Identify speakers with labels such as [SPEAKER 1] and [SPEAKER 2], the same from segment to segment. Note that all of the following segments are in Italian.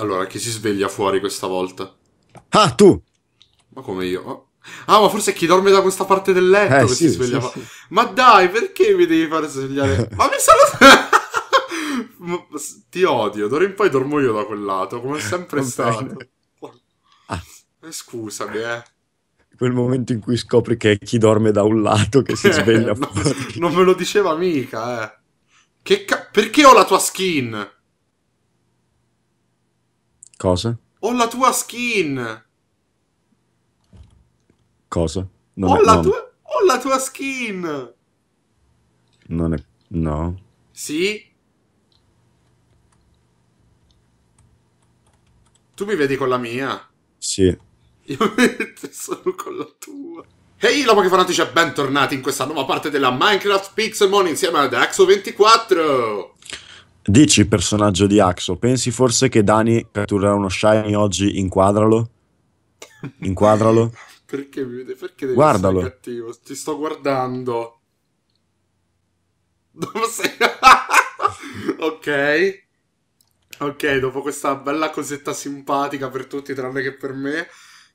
[SPEAKER 1] Allora, chi si sveglia fuori questa volta? Ah, tu! Ma come io? Ah, ma forse è chi dorme da questa parte del letto eh, che sì, si sveglia. Sì, sì. Ma dai, perché mi devi far svegliare? ma mi sono... Ti odio, d'ora in poi dormo io da quel lato, come è sempre stato. Ah. Eh, scusami, eh.
[SPEAKER 2] Quel momento in cui scopri che è chi dorme da un lato che si sveglia fuori.
[SPEAKER 1] Non, me lo diceva mica, eh. Ca- perché ho la tua skin? Cosa? Ho la tua skin!
[SPEAKER 2] Cosa? Non ho, è, la non...
[SPEAKER 1] tua, ho la tua skin!
[SPEAKER 2] Non è... no.
[SPEAKER 1] Sì? Tu mi vedi con la mia? Sì. Io mi vedo solo con la tua. Ehi, hey, Lobo che fanatici bentornati in questa nuova parte della Minecraft Pixelmon insieme ad Axo24!
[SPEAKER 2] Dici il personaggio di Axo, pensi forse che Dani catturerà uno Shiny oggi? Inquadralo? Inquadralo?
[SPEAKER 1] perché, perché devi Guardalo. cattivo? Ti sto guardando. Dove sei? ok. Ok, dopo questa bella cosetta simpatica per tutti, tranne che per me,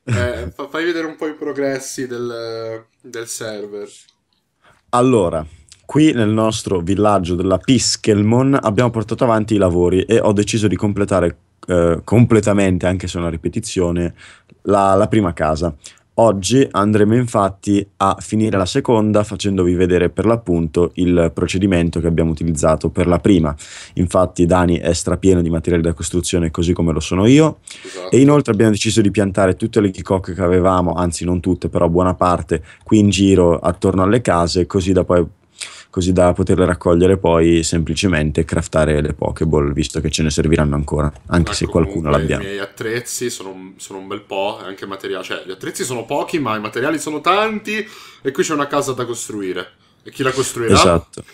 [SPEAKER 1] eh, fai vedere un po' i progressi del, del server.
[SPEAKER 2] Allora, Qui nel nostro villaggio della Piskelmon abbiamo portato avanti i lavori e ho deciso di completare eh, completamente, anche se una ripetizione, la, la prima casa. Oggi andremo infatti a finire la seconda facendovi vedere per l'appunto il procedimento che abbiamo utilizzato per la prima. Infatti Dani è strapieno di materiali da costruzione così come lo sono io esatto. e inoltre abbiamo deciso di piantare tutte le chicocche che avevamo, anzi non tutte però buona parte, qui in giro attorno alle case così da poi così da poterle raccogliere poi semplicemente craftare le Pokéball, visto che ce ne serviranno ancora, anche ma se qualcuno l'abbiamo. I
[SPEAKER 1] miei attrezzi sono, sono, un bel po', anche materiali, cioè gli attrezzi sono pochi, ma i materiali sono tanti e qui c'è una casa da costruire. E chi la costruirà? Esatto.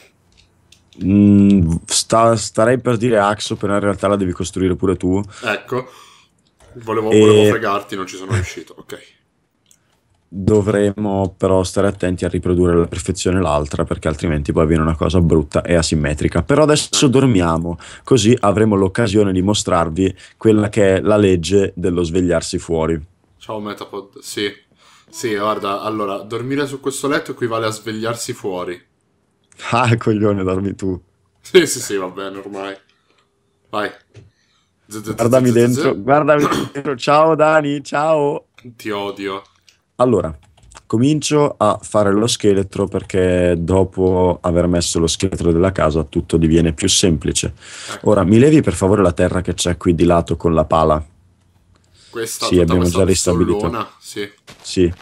[SPEAKER 2] Mm, sta, starei per dire Axo, però in realtà la devi costruire pure tu.
[SPEAKER 1] Ecco. Volevo, volevo fregarti, non ci sono riuscito. Ok
[SPEAKER 2] dovremmo però stare attenti a riprodurre alla perfezione l'altra perché altrimenti poi viene una cosa brutta e asimmetrica però adesso dormiamo così avremo l'occasione di mostrarvi quella che è la legge dello svegliarsi fuori
[SPEAKER 1] ciao Metapod sì sì guarda allora dormire su questo letto equivale a svegliarsi fuori
[SPEAKER 2] ah coglione dormi tu
[SPEAKER 1] sì sì sì va bene ormai vai guardami dentro guardami dentro ciao Dani ciao ti odio
[SPEAKER 2] allora, comincio a fare lo scheletro perché dopo aver messo lo scheletro della casa tutto diviene più semplice. Ecco. Ora, mi levi per favore la terra che c'è qui di lato con la pala.
[SPEAKER 1] Questa sì, abbiamo questa già ristabilito. Stollona, sì.
[SPEAKER 2] sì,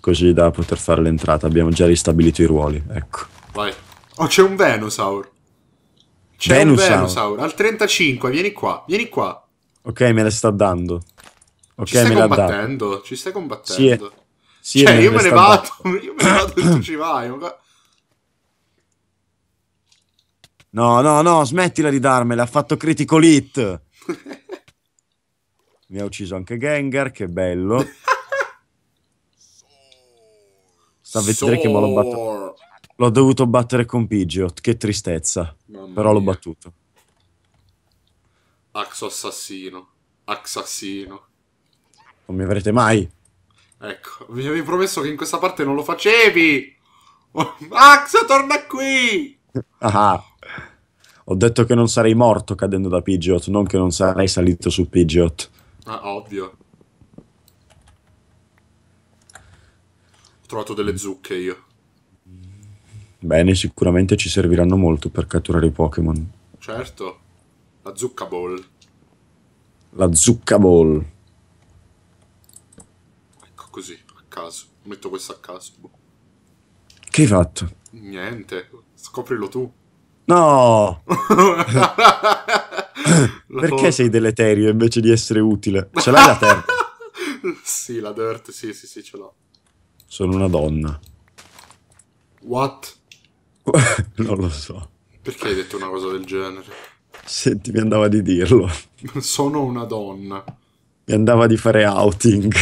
[SPEAKER 2] così da poter fare l'entrata. Abbiamo già ristabilito i ruoli, ecco.
[SPEAKER 1] Vai. Oh, c'è un Venusaur. C'è Venusaur. un Venusaur al 35, vieni qua, vieni qua.
[SPEAKER 2] Ok, me la sta dando. Ok, ci stai combattendo,
[SPEAKER 1] ci stai combattendo. Sì, sì cioè, io me ne vado, io me ne vado e tu ci vai. Ma...
[SPEAKER 2] No, no, no, smettila di darmela, ha fatto critico Hit. Mi ha ucciso anche Gengar, che bello. Sta a vedere che me l'ho battuto. L'ho dovuto battere con Pidgeot, che tristezza. Mamma Però mia. l'ho battuto.
[SPEAKER 1] Axo assassino. Axassino.
[SPEAKER 2] Non mi avrete mai.
[SPEAKER 1] Ecco, vi avevi promesso che in questa parte non lo facevi. Max, torna qui!
[SPEAKER 2] Ah, ah, ho detto che non sarei morto cadendo da Pidgeot, non che non sarei salito su Pidgeot.
[SPEAKER 1] Ah, ovvio. Ho trovato delle zucche io.
[SPEAKER 2] Bene, sicuramente ci serviranno molto per catturare i Pokémon.
[SPEAKER 1] Certo. La zucca ball.
[SPEAKER 2] La zucca ball
[SPEAKER 1] così, a caso. Metto questo a caso. Boh.
[SPEAKER 2] Che hai fatto?
[SPEAKER 1] Niente, scoprilo tu.
[SPEAKER 2] No! Perché sei deleterio invece di essere utile? Ce l'hai la terra?
[SPEAKER 1] sì, la dirt, sì, sì, sì, ce l'ho.
[SPEAKER 2] Sono una donna. What? non lo so.
[SPEAKER 1] Perché hai detto una cosa del genere?
[SPEAKER 2] Senti, mi andava di dirlo.
[SPEAKER 1] Sono una donna
[SPEAKER 2] e andava di fare outing.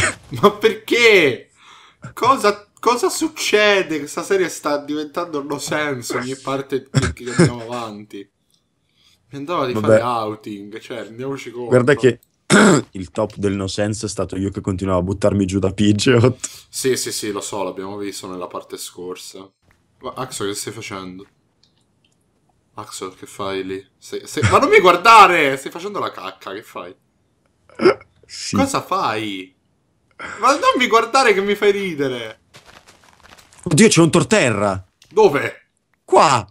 [SPEAKER 1] Ma perché? Cosa, cosa succede? Questa serie sta diventando no senso ogni parte che andiamo avanti. Mi andava di Vabbè. fare outing, cioè, andiamoci conto. Guarda che
[SPEAKER 2] il top del no sense è stato io che continuavo a buttarmi giù da Pidgeot.
[SPEAKER 1] Sì, sì, sì, lo so, l'abbiamo visto nella parte scorsa. Ma Axel, che stai facendo? Axel, che fai lì? Sei, sei... Ma non mi guardare! Stai facendo la cacca, che fai? Sì. Cosa fai? Ma non mi guardare che mi fai ridere.
[SPEAKER 2] Oddio, c'è un torterra.
[SPEAKER 1] Dove? Qua.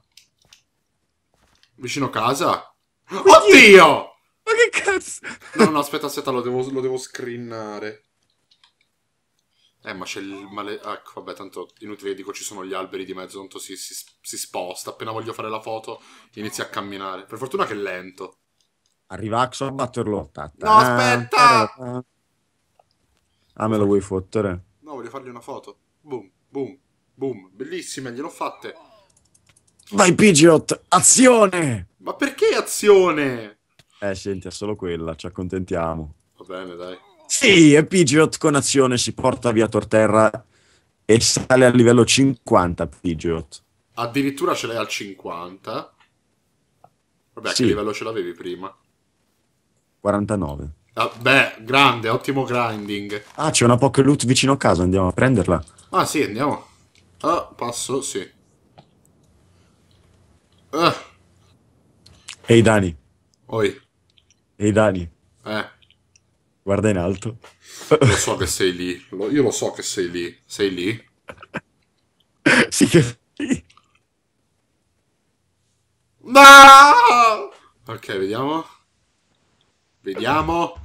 [SPEAKER 1] Vicino casa? Oddio! Oddio! Ma che cazzo? No, no, aspetta, aspetta, lo devo, lo devo screenare. Eh, ma c'è il male... Ecco, vabbè, tanto inutile che dico ci sono gli alberi di mezzo, tanto si, si, si sposta. Appena voglio fare la foto inizia a camminare. Per fortuna che è lento.
[SPEAKER 2] Arriva Axo a batterlo. Ta, no, aspetta! ah, me lo vuoi fottere?
[SPEAKER 1] No, voglio fargli una foto. Boom, boom, boom. Bellissime, gliel'ho fatte.
[SPEAKER 2] Vai Pidgeot,
[SPEAKER 1] azione! Ma perché azione?
[SPEAKER 2] Eh, senti, è solo quella, ci accontentiamo.
[SPEAKER 1] Va bene, dai. Sì,
[SPEAKER 2] e Pidgeot con azione si porta via Torterra e sale a livello 50 Pidgeot.
[SPEAKER 1] Addirittura ce l'hai al 50? Vabbè, sì. a che livello ce l'avevi prima?
[SPEAKER 2] 49.
[SPEAKER 1] Ah, beh, grande, ottimo grinding.
[SPEAKER 2] Ah, c'è una poche loot vicino a casa, andiamo a prenderla.
[SPEAKER 1] Ah, sì, andiamo. Ah, passo, sì. Ah. Ehi hey, Dani. Oi. Ehi hey, Dani. Eh.
[SPEAKER 2] Guarda in alto.
[SPEAKER 1] Lo so che sei lì. Io lo so che sei lì. Sei lì? sì che... No! Ok, vediamo. Vediamo. Ho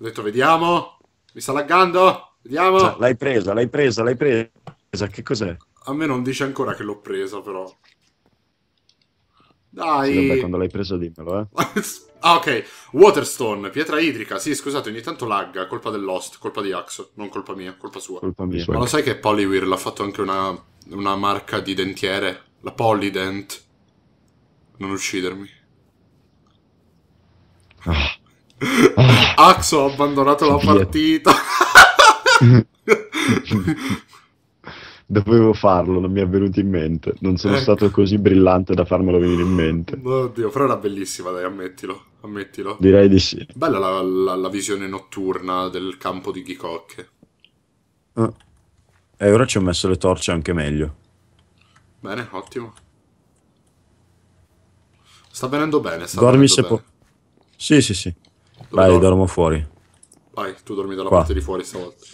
[SPEAKER 1] detto vediamo. Mi sta laggando? Vediamo. Cioè, l'hai presa, l'hai presa, l'hai presa. Che cos'è? A me non dice ancora che l'ho presa, però. Dai. Vabbè, quando
[SPEAKER 2] l'hai presa dimmelo, eh.
[SPEAKER 1] ah, ok. Waterstone, pietra idrica. Sì, scusate, ogni tanto lagga. Colpa dell'host, colpa di Axo. Non colpa mia, colpa sua. Colpa mia. Ma lo sai che Polywir l'ha fatto anche una, una marca di dentiere? La Polydent. Non uccidermi. Ah. Axo ha abbandonato la partita.
[SPEAKER 2] Dovevo farlo, non mi è venuto in mente. Non sono ecco. stato così brillante da farmelo venire in mente.
[SPEAKER 1] Oddio, però era bellissima, dai, ammettilo. ammettilo. Direi di sì. Bella la, la, la visione notturna del campo di Ghicocche.
[SPEAKER 2] Ah. E eh, ora ci ho messo le torce anche meglio.
[SPEAKER 1] Bene, ottimo. Sta venendo bene. Sta Dormi venendo se bene.
[SPEAKER 2] Po- sì, sì, sì. Dove Vai, dormo? fuori.
[SPEAKER 1] Vai, tu dormi dalla Qua. parte di fuori stavolta.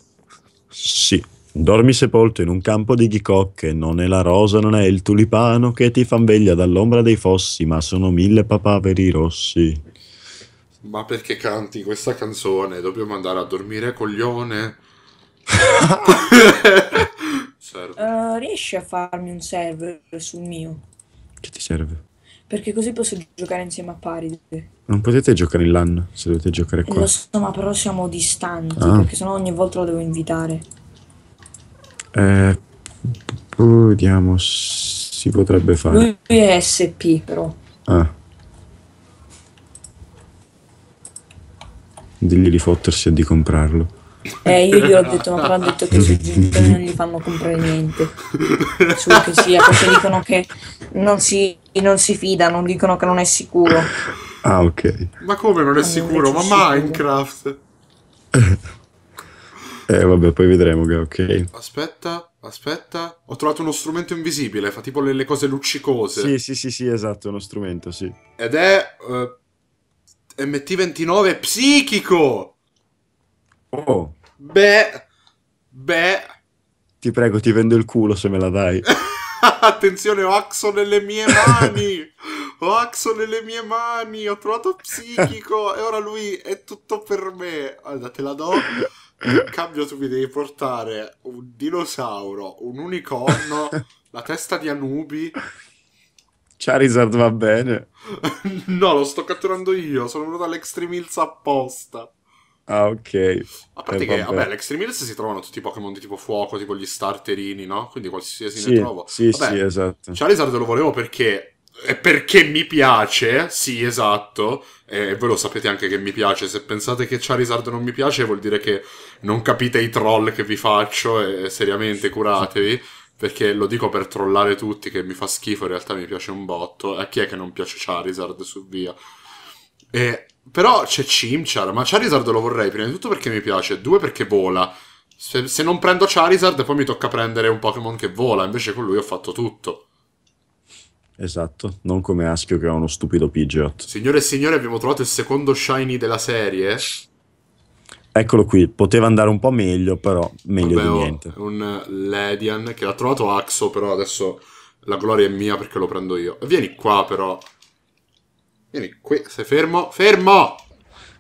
[SPEAKER 2] Sì. Dormi sepolto in un campo di ghicocche, non è la rosa, non è il tulipano che ti fan veglia dall'ombra dei fossi, ma sono mille papaveri rossi.
[SPEAKER 1] Ma perché canti questa canzone? Dobbiamo andare a dormire, coglione?
[SPEAKER 2] uh, riesci a farmi un server sul mio? Che ti serve? Perché così posso giocare insieme a Paride. Non potete giocare in LAN se dovete giocare qua. Lo so, ma però siamo distanti ah. perché sennò ogni volta lo devo invitare. Eh, vediamo, si potrebbe fare. Lui è SP però. Ah. Digli di fottersi e di comprarlo.
[SPEAKER 1] Eh, io gli ho detto, ma però hanno detto che sui genitori non gli fanno comprare niente. Solo che sia, perché dicono che non si, non si fidano, dicono che non è sicuro. Ah, ok. Ma come non è sicuro? Ma Minecraft.
[SPEAKER 2] eh, vabbè, poi vedremo che ok.
[SPEAKER 1] Aspetta, aspetta. Ho trovato uno strumento invisibile, fa tipo le, le cose luccicose. Sì,
[SPEAKER 2] sì, sì, sì, esatto, uno strumento, sì.
[SPEAKER 1] Ed è uh, eh, MT29 psichico. Oh. Beh, beh.
[SPEAKER 2] Ti prego, ti vendo il culo se me la dai.
[SPEAKER 1] Attenzione, ho Axo nelle mie mani. Ho Axo nelle mie mani, ho trovato psichico e ora lui è tutto per me. Guarda, te la do. In cambio tu mi devi portare un dinosauro, un unicorno, la testa di Anubi.
[SPEAKER 2] Charizard va bene.
[SPEAKER 1] no, lo sto catturando io, sono venuto all'Extreme Hills apposta.
[SPEAKER 2] Ah, ok. A parte eh, che, vabbè,
[SPEAKER 1] all'Extreme Hills si trovano tutti i Pokémon di tipo fuoco, tipo gli starterini, no? Quindi qualsiasi sì, ne trovo. Sì, vabbè, sì, esatto. Charizard lo volevo perché è perché mi piace, sì, esatto, e voi lo sapete anche che mi piace, se pensate che Charizard non mi piace vuol dire che non capite i troll che vi faccio e seriamente curatevi, perché lo dico per trollare tutti che mi fa schifo, in realtà mi piace un botto, a chi è che non piace Charizard su via? E, però c'è Chimchar, ma Charizard lo vorrei prima di tutto perché mi piace, due perché vola, se, se non prendo Charizard poi mi tocca prendere un Pokémon che vola, invece con lui ho fatto tutto.
[SPEAKER 2] Esatto, non come Aschio che è uno stupido Pidgeot.
[SPEAKER 1] Signore e signori, abbiamo trovato il secondo shiny della serie.
[SPEAKER 2] Eccolo qui, poteva andare un po' meglio, però meglio Vabbè, di niente.
[SPEAKER 1] Un Ledian che l'ha trovato Axo, però adesso la gloria è mia perché lo prendo io. Vieni qua però. Vieni qui, sei fermo? Fermo!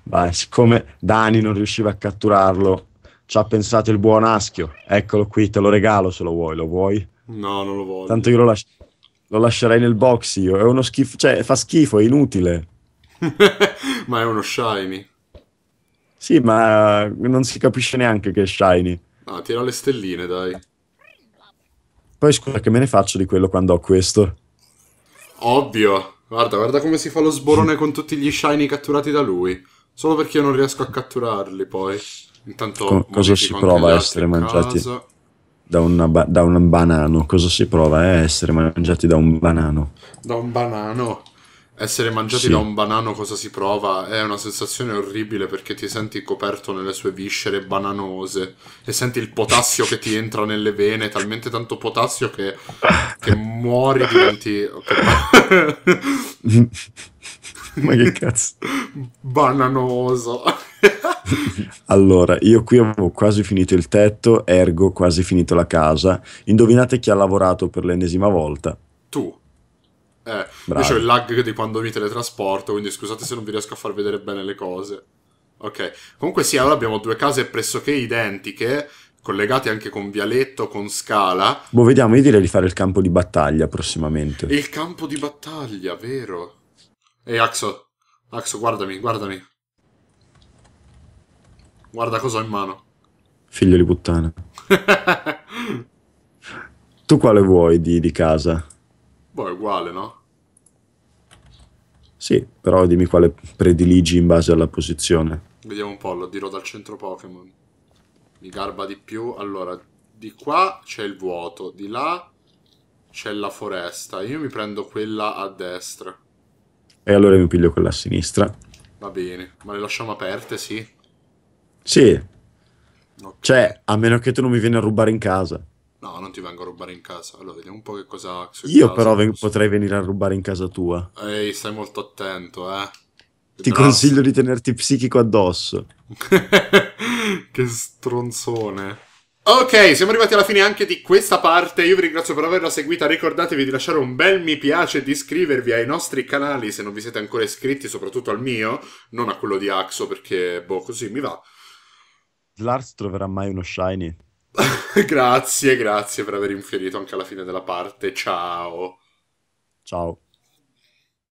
[SPEAKER 2] Vai, siccome Dani non riusciva a catturarlo, ci ha pensato il buon Aschio. Eccolo qui, te lo regalo se lo vuoi, lo vuoi?
[SPEAKER 1] No, non lo voglio. Tanto io lo
[SPEAKER 2] lascio lo lascerei nel box io. È uno schifo, cioè fa schifo, è inutile.
[SPEAKER 1] ma è uno shiny.
[SPEAKER 2] Sì, ma non si capisce neanche che è shiny.
[SPEAKER 1] Ah, tira le stelline, dai.
[SPEAKER 2] Poi scusa, che me ne faccio di quello quando ho questo?
[SPEAKER 1] Ovvio. Guarda, guarda come si fa lo sborone con tutti gli shiny catturati da lui. Solo perché io non riesco a catturarli poi. Intanto Co- cosa si prova a essere mangiati? Casa
[SPEAKER 2] da, una, da un banano. Cosa si prova? È eh, essere mangiati da un banano.
[SPEAKER 1] Da un banano? Essere mangiati sì. da un banano cosa si prova? È una sensazione orribile perché ti senti coperto nelle sue viscere bananose e senti il potassio che ti entra nelle vene, talmente tanto potassio che, che muori, diventi... Okay. Ma che cazzo? Bananoso.
[SPEAKER 2] allora, io qui avevo quasi finito il tetto, ergo quasi finito la casa. Indovinate chi ha lavorato per l'ennesima volta?
[SPEAKER 1] Tu. Eh, Bravi. io ho il lag di quando mi teletrasporto, quindi scusate se non vi riesco a far vedere bene le cose. Ok, comunque sì, allora abbiamo due case pressoché identiche, collegate anche con vialetto, con scala.
[SPEAKER 2] Boh, vediamo, io direi di fare il campo di battaglia prossimamente.
[SPEAKER 1] Il campo di battaglia, vero? Ehi Axo, Axo guardami, guardami. Guarda cosa ho in mano.
[SPEAKER 2] Figlio di puttana. tu quale vuoi di, di casa?
[SPEAKER 1] Boh, è uguale, no?
[SPEAKER 2] Sì, però dimmi quale prediligi in base alla posizione.
[SPEAKER 1] Vediamo un po', lo dirò dal centro Pokémon. Mi garba di più. Allora, di qua c'è il vuoto, di là c'è la foresta. Io mi prendo quella a destra
[SPEAKER 2] e allora mi piglio quella a sinistra.
[SPEAKER 1] Va bene, ma le lasciamo aperte, sì?
[SPEAKER 2] Sì. Okay. Cioè, a meno che tu non mi vieni a rubare in casa.
[SPEAKER 1] No, non ti vengo a rubare in casa. Allora, vediamo un po' che cosa... Io casa, però ven-
[SPEAKER 2] potrei venire a rubare in casa tua.
[SPEAKER 1] Ehi, stai molto attento, eh. Ti Grazie.
[SPEAKER 2] consiglio di tenerti psichico addosso. che stronzone.
[SPEAKER 1] Ok, siamo arrivati alla fine anche di questa parte, io vi ringrazio per averla seguita, ricordatevi di lasciare un bel mi piace e di iscrivervi ai nostri canali se non vi siete ancora iscritti, soprattutto al mio, non a quello di Axo perché, boh, così mi va.
[SPEAKER 2] Lars troverà mai uno shiny?
[SPEAKER 1] grazie, grazie per aver infierito anche alla fine della parte, ciao. Ciao.